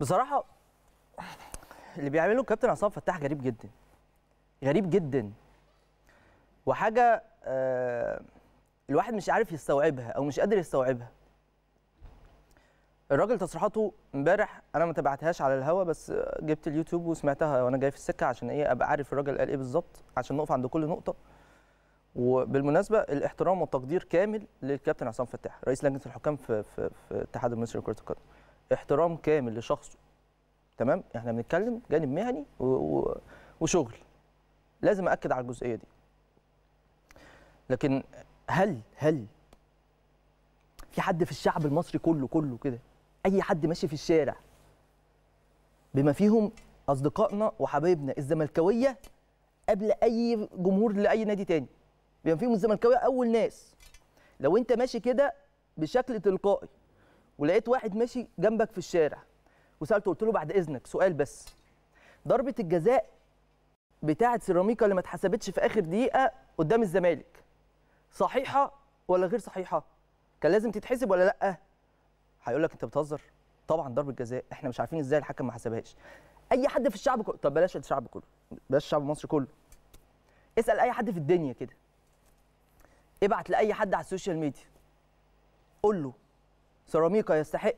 بصراحه اللي بيعمله الكابتن عصام فتاح غريب جدا غريب جدا وحاجه آه الواحد مش عارف يستوعبها او مش قادر يستوعبها الراجل تصريحاته امبارح انا ما تابعتهاش على الهوا بس جبت اليوتيوب وسمعتها وانا جاي في السكه عشان ايه ابقى عارف الراجل قال ايه بالظبط عشان نقف عند كل نقطه وبالمناسبه الاحترام والتقدير كامل للكابتن عصام فتاح رئيس لجنه الحكام في في, في الاتحاد المصري لكره القدم احترام كامل لشخصه تمام احنا بنتكلم جانب مهني و... و... وشغل لازم اكد على الجزئيه دي لكن هل هل في حد في الشعب المصري كله كله كده اي حد ماشي في الشارع بما فيهم اصدقائنا وحبايبنا الزملكاويه قبل اي جمهور لاي نادي تاني بما فيهم الزملكاويه اول ناس لو انت ماشي كده بشكل تلقائي ولقيت واحد ماشي جنبك في الشارع وسالته قلت له بعد اذنك سؤال بس ضربه الجزاء بتاعه سيراميكا اللي ما اتحسبتش في اخر دقيقه قدام الزمالك صحيحه ولا غير صحيحه كان لازم تتحسب ولا لا هيقول لك انت بتهزر طبعا ضربه جزاء احنا مش عارفين ازاي الحكم ما حسبهاش اي حد في الشعب كله طب بلاش الشعب كله بلاش الشعب المصري كله اسال اي حد في الدنيا كده ابعت لاي حد على السوشيال ميديا قول له سيراميكا يستحق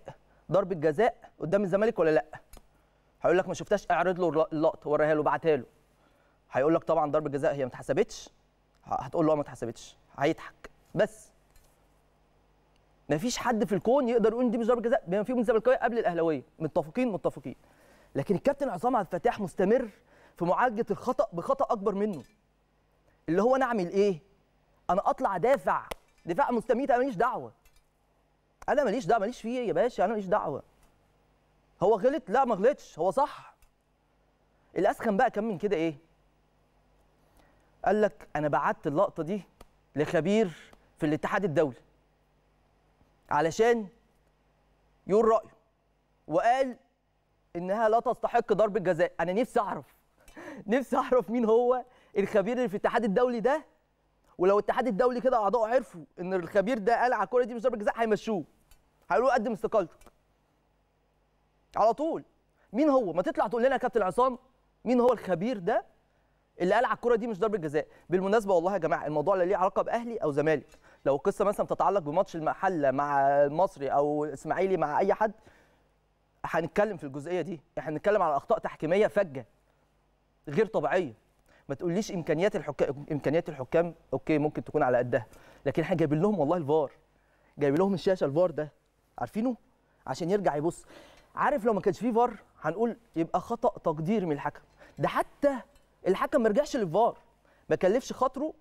ضربه جزاء قدام الزمالك ولا لا هيقول لك ما شفتهاش اعرض له اللقطه وريها له بعتها له هيقول لك طبعا ضربه جزاء هي ما اتحسبتش هتقول له آه ما اتحسبتش هيضحك بس مفيش حد في الكون يقدر يقول دي مش ضربه جزاء بما فيهم الزملكاويه قبل الاهلاويه متفقين متفقين لكن الكابتن عصام عبد الفتاح مستمر في معالجه الخطا بخطا اكبر منه اللي هو انا اعمل ايه انا اطلع دافع دفاع مستميت انا ماليش دعوه انا ماليش دعوه ماليش فيه يا باشا انا ماليش دعوه هو غلط لا ما غلطش هو صح الاسخن بقى كان من كده ايه قال لك انا بعت اللقطه دي لخبير في الاتحاد الدولي علشان يقول رايه وقال انها لا تستحق ضرب الجزاء انا نفسي اعرف نفسي اعرف مين هو الخبير اللي في الاتحاد الدولي ده ولو الاتحاد الدولي كده اعضائه عرفوا ان الخبير ده قال على الكوره دي مش ضربه جزاء هيمشوه هيقولوا قدم استقالته على طول مين هو ما تطلع تقول لنا يا كابتن عصام مين هو الخبير ده اللي قال على الكوره دي مش ضربه جزاء بالمناسبه والله يا جماعه الموضوع لا ليه علاقه باهلي او زمالك لو القصه مثلا بتتعلق بماتش المحله مع المصري او الاسماعيلي مع اي حد هنتكلم في الجزئيه دي احنا هنتكلم على اخطاء تحكيميه فجه غير طبيعيه ما تقوليش امكانيات الحكام امكانيات الحكام اوكي ممكن تكون على قدها لكن احنا جايبين لهم والله الفار جايبين لهم الشاشه الفار ده عارفينه عشان يرجع يبص عارف لو ما كانش فيه فار هنقول يبقى خطا تقدير من الحكم ده حتى الحكم ما رجعش للفار ما كلفش خاطره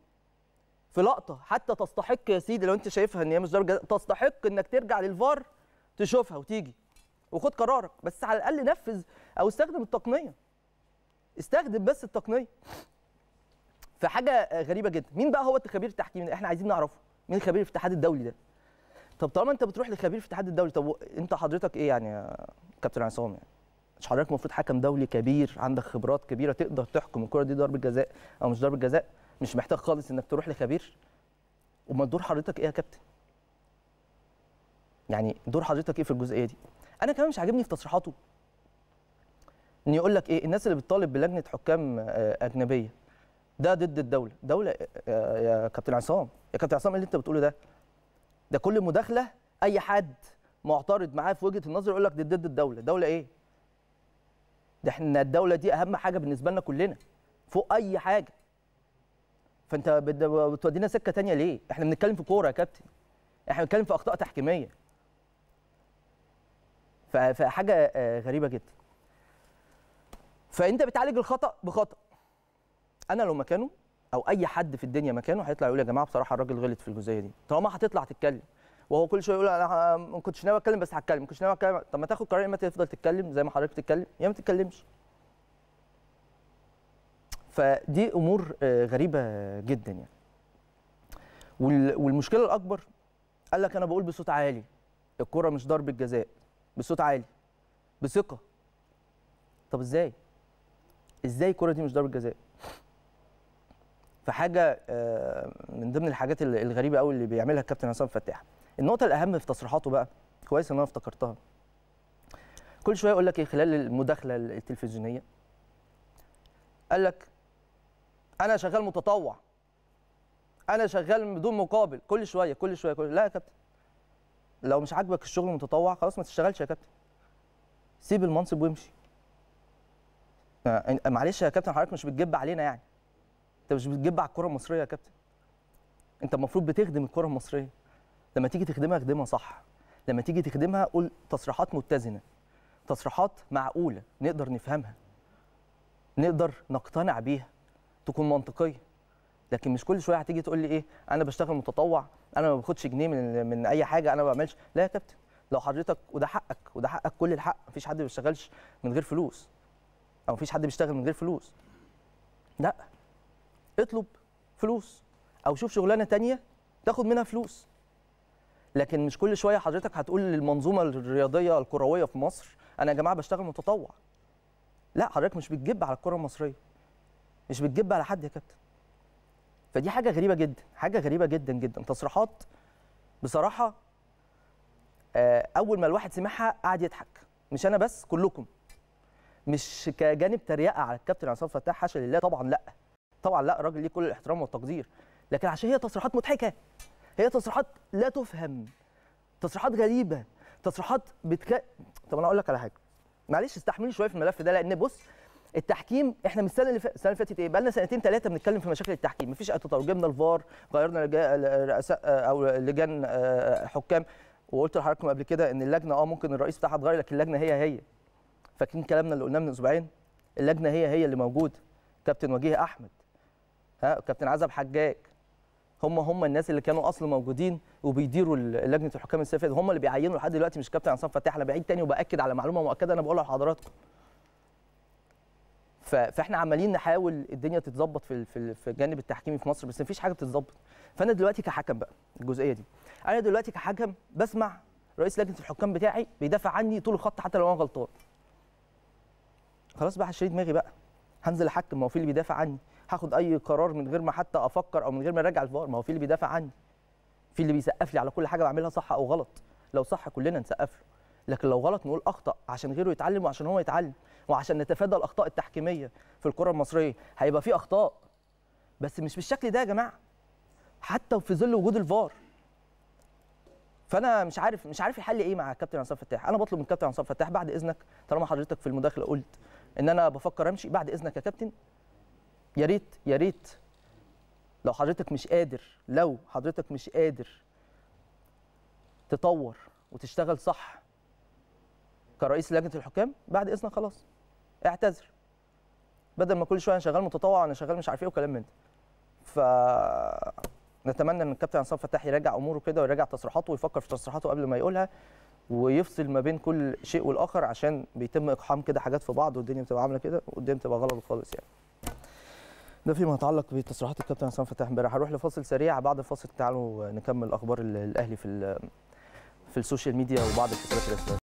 في لقطه حتى تستحق يا سيدي لو انت شايفها ان هي مش درجه تستحق انك ترجع للفار تشوفها وتيجي وخد قرارك بس على الاقل نفذ او استخدم التقنيه استخدم بس التقنيه فحاجه غريبه جدا مين بقى هو الخبير التحكيمي احنا عايزين نعرفه مين خبير الاتحاد الدولي ده طب طالما انت بتروح لخبير في الاتحاد الدولي طب انت حضرتك ايه يعني يا كابتن عصام يعني مش حضرتك المفروض حكم دولي كبير عندك خبرات كبيره تقدر تحكم الكره دي ضربه جزاء او مش ضربه جزاء مش محتاج خالص انك تروح لخبير امال دور حضرتك ايه يا كابتن يعني دور حضرتك ايه في الجزئيه دي انا كمان مش عاجبني في تصريحاته ان يقول لك ايه الناس اللي بتطالب بلجنه حكام آه، اجنبيه ده ضد الدوله دوله آه، آه، يا كابتن عصام يا كابتن عصام إيه اللي انت بتقوله ده ده كل مداخله اي حد معترض معاه في وجهه النظر يقول لك ده ضد الدوله دوله ايه ده احنا الدوله دي اهم حاجه بالنسبه لنا كلنا فوق اي حاجه فانت بتودينا سكه تانية ليه احنا بنتكلم في كوره يا كابتن احنا بنتكلم في اخطاء تحكيميه فحاجه آه، غريبه جدا فانت بتعالج الخطا بخطا انا لو مكانه او اي حد في الدنيا مكانه هيطلع يقول يا جماعه بصراحه الراجل غلط في الجزئيه دي طالما هتطلع تتكلم وهو كل شويه يقول انا ما كنتش ناوي اتكلم بس هتكلم ما كنتش ناوي اتكلم طب ما تاخد قرار يا اما تفضل تتكلم زي ما حضرتك بتتكلم يا ما تتكلمش فدي امور آه، غريبه جدا يعني والمشكله الاكبر قال لك انا بقول بصوت عالي الكره مش ضربه جزاء بصوت عالي بثقه طب ازاي ازاي الكره دي مش ضربه جزاء فحاجه آه، من ضمن الحاجات الغريبه قوي اللي بيعملها الكابتن عصام فتاح النقطه الاهم في تصريحاته بقى كويس ان انا افتكرتها كل شويه يقول لك ايه خلال المداخله التلفزيونيه قال لك انا شغال متطوع انا شغال بدون مقابل كل شويه كل شويه كل... لا يا كابتن لو مش عاجبك الشغل متطوع خلاص ما تشتغلش يا كابتن سيب المنصب وامشي آه، معلش يا كابتن حضرتك مش بتجب علينا يعني انت مش بتجيب على الكره المصريه يا كابتن انت المفروض بتخدم الكره المصريه لما تيجي تخدمها خدمها صح لما تيجي تخدمها قول تصريحات متزنه تصريحات معقوله نقدر نفهمها نقدر نقتنع بيها تكون منطقيه لكن مش كل شويه هتيجي تقول لي ايه انا بشتغل متطوع انا ما باخدش جنيه من من اي حاجه انا ما بعملش لا يا كابتن لو حضرتك وده حقك وده حقك كل الحق مفيش حد ما بيشتغلش من غير فلوس او مفيش حد بيشتغل من غير فلوس لا اطلب فلوس او شوف شغلانه تانية تاخد منها فلوس لكن مش كل شويه حضرتك هتقول للمنظومه الرياضيه الكرويه في مصر انا يا جماعه بشتغل متطوع لا حضرتك مش بتجب على الكره المصريه مش بتجب على حد يا كابتن فدي حاجه غريبه جدا حاجه غريبه جدا جدا تصريحات بصراحه آه، اول ما الواحد سمعها قعد يضحك مش انا بس كلكم مش كجانب تريقه على الكابتن عصام فتاح حاشا لله طبعا لا طبعا لا الراجل ليه كل الاحترام والتقدير لكن عشان هي تصريحات مضحكه هي تصريحات لا تفهم تصريحات غريبه تصريحات بتك طب انا اقول لك على حاجه معلش استحملي شويه في الملف ده لان بص التحكيم احنا من السنه اللي السنه اللي فاتت ايه بقى لنا سنتين ثلاثه بنتكلم في مشاكل التحكيم مفيش اي تطور جبنا الفار غيرنا رؤساء او لجان آه، حكام وقلت لحضراتكم قبل كده ان اللجنه اه ممكن الرئيس بتاعها اتغير لكن اللجنه هي هي فاكرين كلامنا اللي قلناه من اسبوعين اللجنه هي هي اللي موجوده كابتن وجيه احمد ها كابتن عزب حجاج هم هم الناس اللي كانوا اصلا موجودين وبيديروا لجنه الحكام السياسيه هم اللي بيعينوا لحد دلوقتي مش كابتن عصام فتاح انا بعيد تاني وباكد على معلومه مؤكده انا بقولها لحضراتكم فاحنا عمالين نحاول الدنيا تتظبط في في الجانب التحكيمي في مصر بس مفيش حاجه بتتظبط فانا دلوقتي كحكم بقى الجزئيه دي انا دلوقتي كحكم بسمع رئيس لجنه الحكام بتاعي بيدافع عني طول الخط حتى لو انا غلطان خلاص بقى هشيل دماغي بقى هنزل احكم ما هو في اللي بيدافع عني هاخد اي قرار من غير ما حتى افكر او من غير ما اراجع الفار ما هو في اللي بيدافع عني في اللي بيسقف لي على كل حاجه بعملها صح او غلط لو صح كلنا نسقف له لكن لو غلط نقول اخطا عشان غيره يتعلم وعشان هو يتعلم وعشان نتفادى الاخطاء التحكيميه في الكره المصريه هيبقى في اخطاء بس مش بالشكل ده يا جماعه حتى في ظل وجود الفار فانا مش عارف مش عارف يحل ايه مع كابتن عصام فتاح انا بطلب من كابتن عصام فتاح بعد اذنك طالما حضرتك في المداخله قلت ان انا بفكر امشي بعد اذنك يا كابتن يا ريت يا ريت لو حضرتك مش قادر لو حضرتك مش قادر تطور وتشتغل صح كرئيس لجنه الحكام بعد اذنك خلاص اعتذر بدل ما كل شويه انا شغال متطوع انا شغال مش عارف ايه وكلام من ده ف نتمنى ان الكابتن عصام فتاح يراجع اموره كده ويراجع تصريحاته ويفكر في تصريحاته قبل ما يقولها ويفصل ما بين كل شيء والاخر عشان بيتم اقحام كده حاجات في بعض والدنيا بتبقى عامله كده والدنيا بتبقى غلط خالص يعني ده فيما يتعلق بتصريحات الكابتن عصام فتاح امبارح هروح لفاصل سريع بعد الفاصل تعالوا نكمل اخبار الاهلي في في السوشيال ميديا وبعض الحسابات الرسميه